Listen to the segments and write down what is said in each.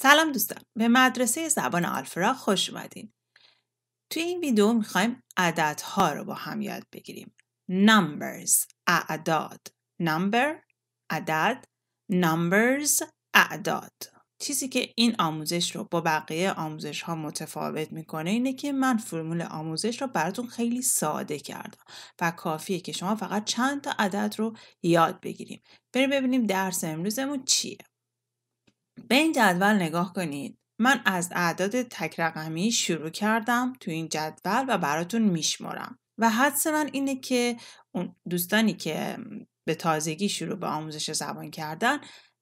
سلام دوستان به مدرسه زبان آلفرا خوش اومدین توی این ویدیو میخوایم عددها رو با هم یاد بگیریم numbers اعداد number عدد numbers اعداد چیزی که این آموزش رو با بقیه آموزش ها متفاوت میکنه اینه که من فرمول آموزش رو براتون خیلی ساده کردم و کافیه که شما فقط چند تا عدد رو یاد بگیریم بریم ببینیم درس امروزمون چیه به این جدول نگاه کنید من از اعداد تکرقمی شروع کردم تو این جدول و براتون میشمرم و حدس من اینه که اون دوستانی که به تازگی شروع به آموزش زبان کردن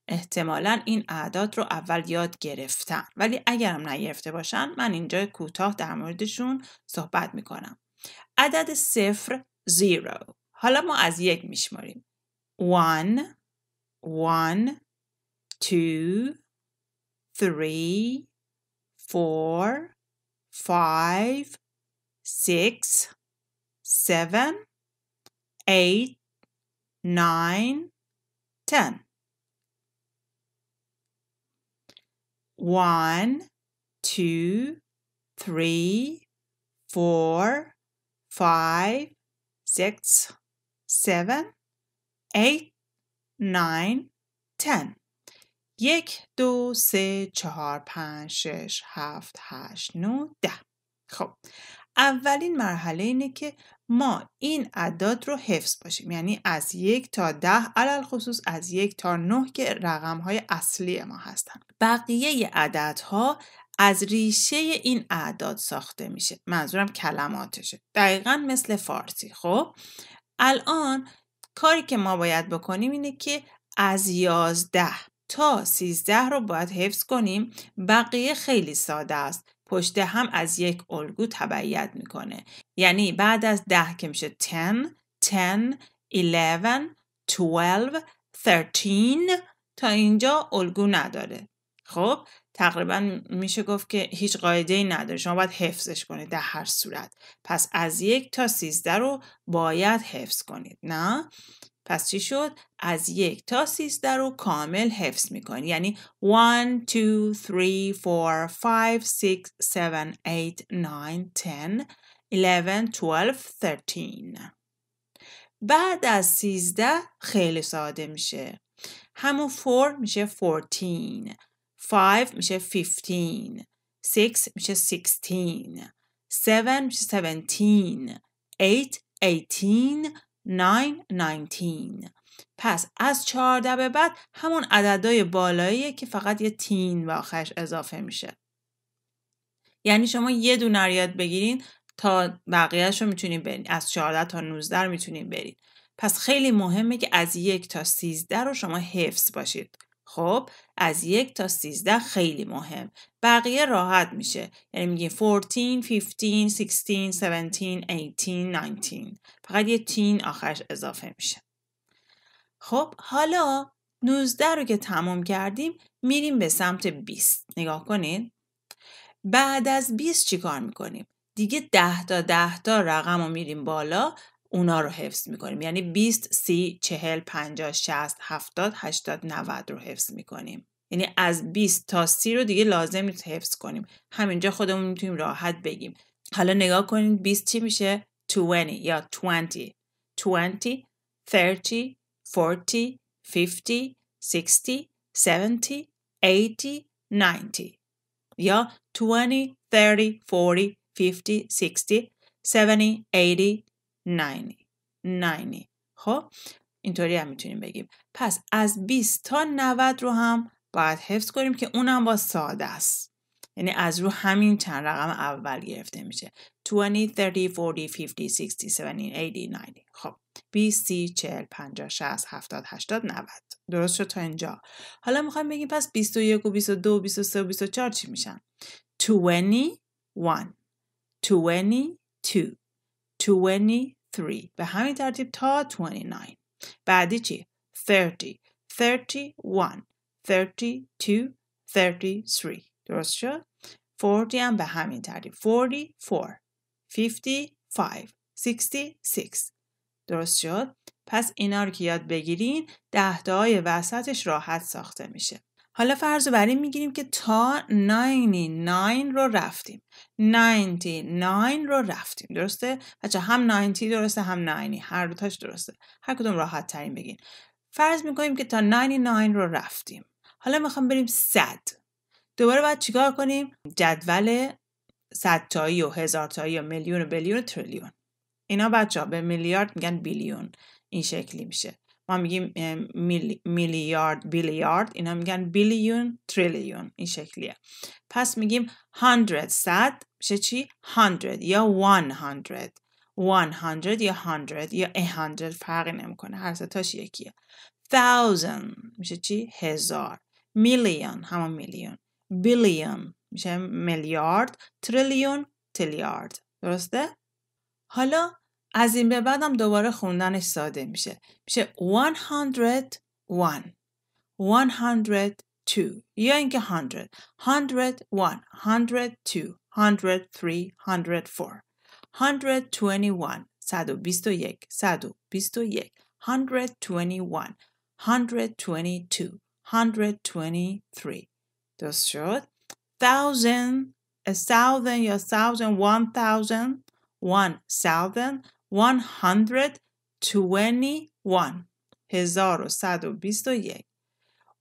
احتمالا این اعداد رو اول یاد گرفتن ولی اگرم نگرفته باشن من اینجا کوتاه در موردشون صحبت میکنم عدد صفر زیرو حالا ما از یک میشماریم one one two, three, four, five, six, seven, eight, nine, ten. One, two, three, four, five, six, seven, eight, nine, ten. یک دو سه چهار پنج شش هفت هشت نو ده خب اولین مرحله اینه که ما این اعداد رو حفظ باشیم یعنی از یک تا ده علل خصوص از یک تا نه که رقم های اصلی ما هستن بقیه عددها از ریشه این اعداد ساخته میشه منظورم کلماتشه دقیقا مثل فارسی خب الان کاری که ما باید بکنیم اینه که از یازده تا 13 رو باید حفظ کنیم بقیه خیلی ساده است پشت هم از یک الگو تبعیت میکنه یعنی بعد از ده که میشه 10 10 11 12 13 تا اینجا الگو نداره خب تقریبا میشه گفت که هیچ قاعده ای نداره شما باید حفظش کنید در هر صورت پس از یک تا سیزده رو باید حفظ کنید نه پس چی شد؟ از یک تا سیزده رو کامل حفظ میکنی یعنی 1, 2, 3, 4, 5, 6, 7, 8, 9, 10, 11, 12, 13 بعد از سیزده خیلی ساده میشه همون 4 میشه 14 5 میشه 15 6 میشه 16 7 میشه 17 8 18 919 پس از 14 به بعد همون عددهای بالاییه که فقط یه تین و آخرش اضافه میشه یعنی شما یه دونه یاد بگیرین تا بقیهش رو میتونین برین از 14 تا 19 رو میتونین برین پس خیلی مهمه که از یک تا 13 رو شما حفظ باشید خب از یک تا 13 خیلی مهم بقیه راحت میشه یعنی میگه 14 15 16 17 18 19 فقط یه تین آخرش اضافه میشه خب حالا 19 رو که تمام کردیم میریم به سمت 20 نگاه کنید بعد از 20 چیکار میکنیم دیگه 10 تا 10 تا رقم رو میریم بالا اونا رو حفظ میکنیم یعنی 20 30 40 50 60 70 80 90 رو حفظ میکنیم یعنی از 20 تا 30 رو دیگه لازم نیست حفظ کنیم همینجا خودمون میتونیم راحت بگیم حالا نگاه کنید 20 چی میشه 20 یا 20 20 30 40 50 60 70 80 90 یا 20 30 40 50 60 70 80 90 90 خب اینطوری هم میتونیم بگیم پس از 20 تا 90 رو هم باید حفظ کنیم که اونم با ساده است یعنی از رو همین چند رقم اول گرفته میشه 20 30 40 50 60 70 80 90 خب 20 30 40 50 60 70 80 90 درست شد تا اینجا حالا میخوام بگیم پس 21 و 22 و 23 و 24 چی میشن 21 22 23 3 به همین ترتیب تا 29 بعدی چی 30 31 32 33 درست شد 40 هم به همین ترتیب 44 55 66 درست شد پس اینا رو که یاد بگیرین دهتای وسطش راحت ساخته میشه حالا فرض رو بر این میگیریم که تا 99 رو رفتیم 99 رو رفتیم درسته بچه هم 90 درسته هم 90 هر دو تاش درسته هر کدوم راحت ترین بگین فرض میکنیم که تا 99 رو رفتیم حالا میخوام بریم 100 دوباره باید چیکار کنیم جدول 100 تایی و هزار تایی و میلیون و بلیون و تریلیون اینا بچه ها به میلیارد میگن بیلیون این شکلی میشه ما میگیم میلیارد بیلیارد اینا میگن بیلیون تریلیون این شکلیه پس میگیم 100 صد میشه چی 100 یا 100 100 یا 100 یا 100 فرقی نمیکنه هر تاش یکیه thousand میشه چی هزار میلیون همون میلیون بیلیون میشه میلیارد تریلیون تریلیارد درسته حالا از این به بعدم دوباره خوندنش ساده میشه میشه 101 102 یا اینکه 100 101 102 103 104 121 121 121 121 122 123 درست شد thousand a thousand یا thousand one thousand one thousand 121 1121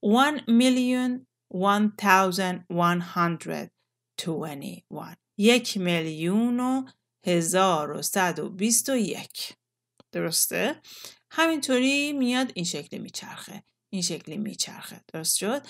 1 میلیون 1121 یک میلیون و 1121 درسته؟ همینطوری میاد این شکلی میچرخه این شکلی میچرخه درست شد؟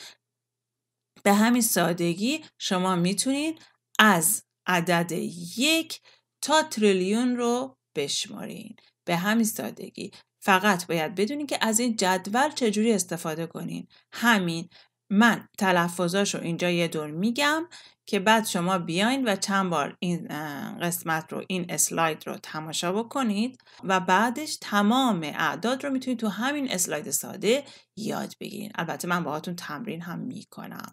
به همین سادگی شما میتونید از عدد یک تا تریلیون رو بشمارین به همین سادگی فقط باید بدونین که از این جدول چجوری استفاده کنین همین من تلفظاشو اینجا یه دور میگم که بعد شما بیاین و چند بار این قسمت رو این اسلاید رو تماشا بکنید و بعدش تمام اعداد رو میتونید تو همین اسلاید ساده یاد بگیرین البته من باهاتون تمرین هم میکنم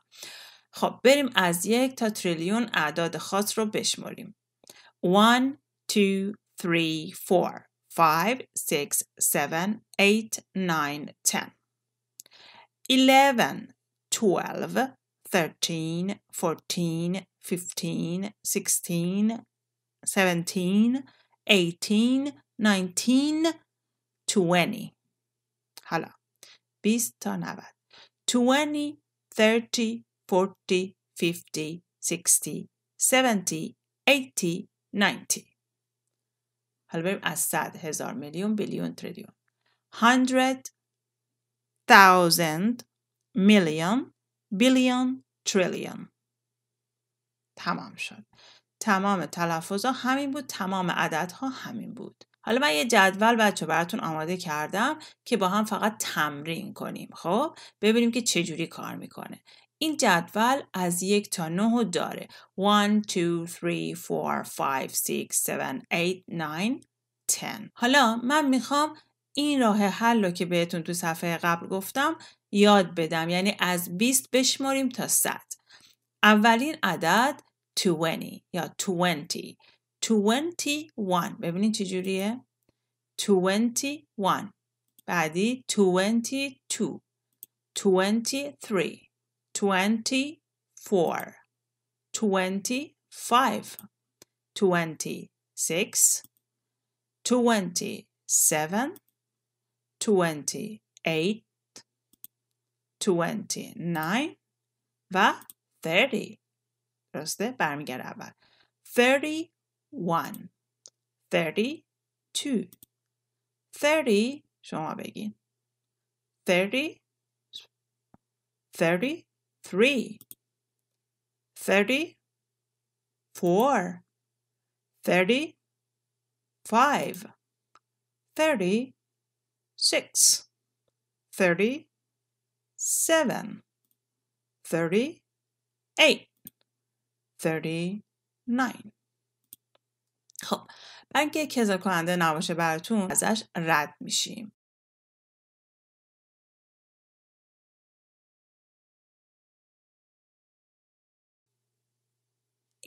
خب بریم از یک تا تریلیون اعداد خاص رو بشماریم 1 2 three, four, five, six, seven, eight, nine, ten, eleven, twelve, thirteen, fourteen, fifteen, sixteen, seventeen, eighteen, nineteen, twenty. حالا 20 تا 90 20 30 40 50 60 70 80 90 حالا بریم از صد هزار میلیون بیلیون تریلیون 100 thousand میلیون بیلیون تریلیون تمام شد تمام تلفظ ها همین بود تمام عدد ها همین بود حالا من یه جدول بچه براتون آماده کردم که با هم فقط تمرین کنیم خب ببینیم که چجوری کار میکنه این جدول از یک تا نه داره 1, 2, 3, 4, 5, 6, 7, 8, 9, 10 حالا من میخوام این راه حل رو که بهتون تو صفحه قبل گفتم یاد بدم یعنی از 20 بشماریم تا 100 اولین عدد 20 یا 20 21 ببینید چجوریه 21 بعدی 22 23 24, 25, 26, 27, 28, 29 و 30 درسته برمیگرد اول 31 32 30 شما بگین 30 30 3, 30, 4, 30, 5, 30, 6, 30, 7, 30, 8, 30, 9 خب، اگه کذاکانده نوشه براتون ازش رد میشیم.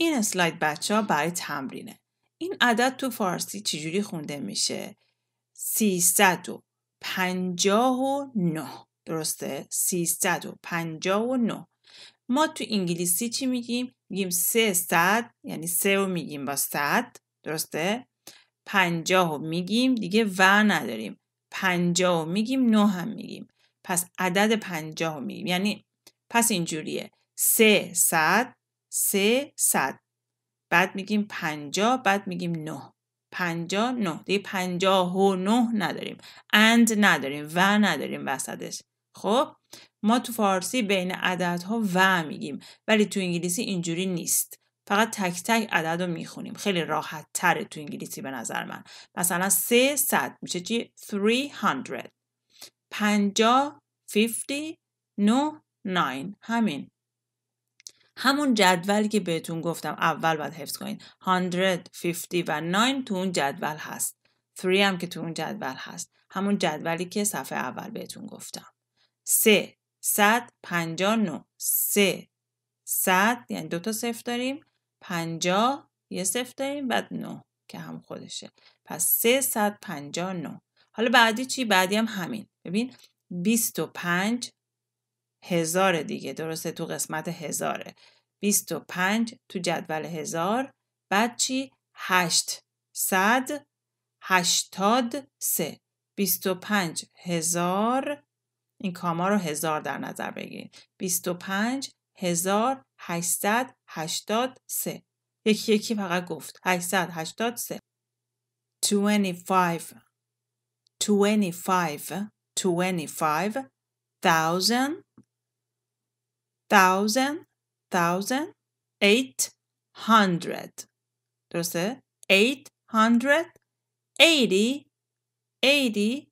این اسلاید بچه ها برای تمرینه این عدد تو فارسی چجوری خونده میشه 359 درسته 359 ما تو انگلیسی چی میگیم میگیم 300 یعنی 3 رو میگیم با 100 درسته 50 رو میگیم دیگه و نداریم 50 رو میگیم 9 هم میگیم پس عدد 50 رو میگیم یعنی پس اینجوریه 300 سه صد بعد میگیم پنجاه بعد میگیم نه پنجاه نه دیگه پنجاه و نه نداریم اند نداریم و نداریم وسطش خب ما تو فارسی بین عددها و میگیم ولی تو انگلیسی اینجوری نیست فقط تک تک عدد رو میخونیم خیلی راحت تره تو انگلیسی به نظر من مثلا سه صد میشه چی؟ 300 پنجا 50 نه 9 همین همون جدول که بهتون گفتم اول باید حفظ کنین 150 و 9 تو اون جدول هست 3 هم که تو اون جدول هست همون جدولی که صفحه اول بهتون گفتم 3 159 3 100 یعنی دو تا صفر داریم 50 یه صفر داریم بعد 9 که هم خودشه پس 359 حالا بعدی چی بعدی هم همین ببین 25 هزار دیگه درسته تو قسمت هزاره 25 تو جدول هزار بعد چی؟ 8 صد هشتاد سه 25، هزار این کاما رو هزار در نظر بگیرید 25 هزار سه یکی یکی فقط گفت هشتصد سه 25 25 25 thousand 1000 thousand eight hundred درسته eight hundred eighty eighty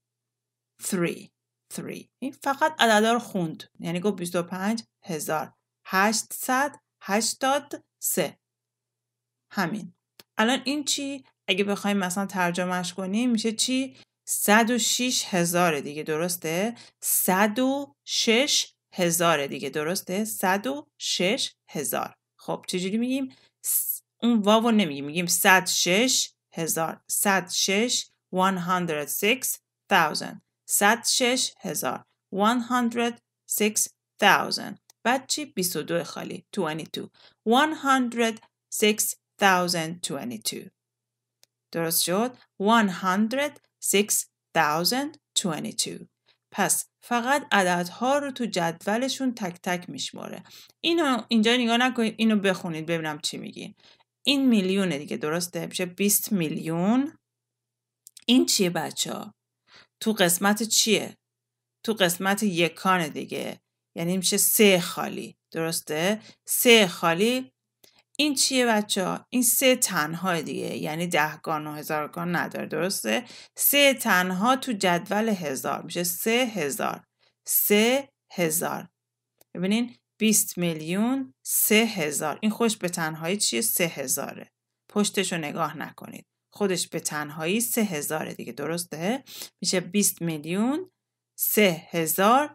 این فقط عددا رو خوند یعنی گفت 25 هزار 800 80 سه همین الان این چی اگه بخوایم مثلا ترجمهش کنیم میشه چی 106 هزاره دیگه درسته 106 هزار دیگه درسته 106 هزار خب چجوری میگیم اون واو نمیگیم میگیم 106 هزار 106 106000 هزار 106000 بعد چی 22 خالی 22 106022 درست شد 106022 پس فقط عددها رو تو جدولشون تک تک میشماره اینو اینجا نگاه نکنید اینو بخونید ببینم چی میگین. این میلیونه دیگه درسته میشه 20 میلیون این چیه بچه ها تو قسمت چیه تو قسمت یکان دیگه یعنی میشه سه خالی درسته سه خالی این چیه بچه ها؟ این سه تنها دیگه یعنی دهگان و هزارگان نداره درسته؟ سه تنها تو جدول هزار میشه سه هزار سه هزار ببینین 20 میلیون سه هزار این خودش به تنهایی چیه؟ سه هزاره پشتش رو نگاه نکنید خودش به تنهایی سه هزاره دیگه درسته؟ میشه 20 میلیون سه هزار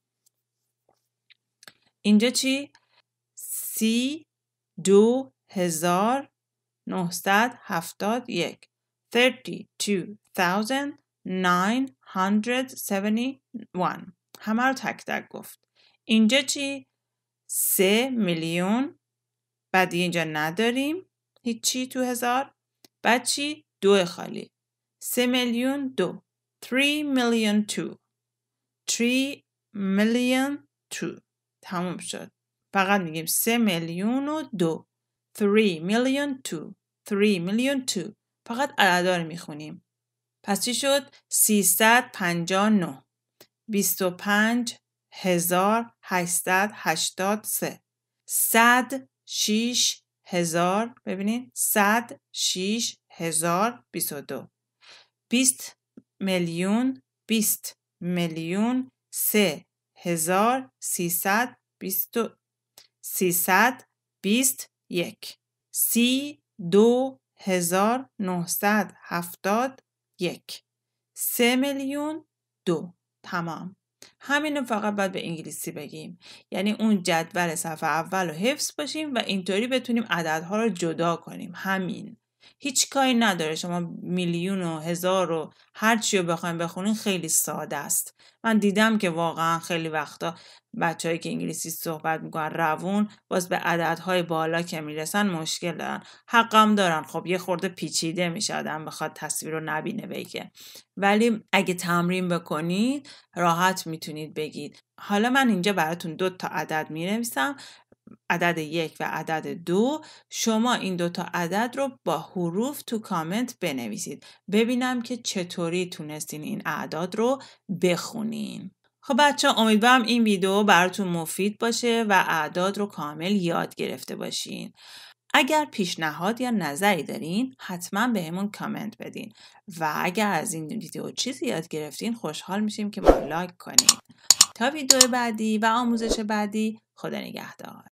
اینجا چی؟ سی دو هزار نهصد هفتاد یک one همه رو تک تک گفت اینجا چی؟ سه میلیون بعد اینجا نداریم هیچی تو هزار بعد چی؟ دو خالی سه میلیون دو three million two. three million two. تموم شد فقط میگیم 3 میلیون و 2 3 میلیون 2 3 میلیون 2 فقط عددا رو میخونیم پس چی شد 359 25883 100 6 هزار ببینید 100 6 20 میلیون 20 میلیون 3 هزار سیصد بیست, و... سیصد بیست یک سی دو هزار نهصد هفتاد یک سه میلیون دو تمام همین فقط باید به انگلیسی بگیم یعنی اون جدول صفحه اول رو حفظ باشیم و اینطوری بتونیم عددها رو جدا کنیم همین هیچ کاری نداره شما میلیون و هزار و هر چی رو بخواین بخونین خیلی ساده است من دیدم که واقعا خیلی وقتا بچههایی که انگلیسی صحبت میکنن روون باز به عددهای بالا که میرسن مشکل دارن حقم دارن خب یه خورده پیچیده میشه آدم بخواد تصویر رو نبینه بگه ولی اگه تمرین بکنید راحت میتونید بگید حالا من اینجا براتون دو تا عدد مینویسم عدد یک و عدد دو شما این دوتا عدد رو با حروف تو کامنت بنویسید ببینم که چطوری تونستین این اعداد رو بخونین خب بچه امیدوارم این ویدیو براتون مفید باشه و اعداد رو کامل یاد گرفته باشین اگر پیشنهاد یا نظری دارین حتما بهمون کامنت بدین و اگر از این ویدیو چیزی یاد گرفتین خوشحال میشیم که ما لایک کنین تا ویدیو بعدی و آموزش بعدی خدا نگهدار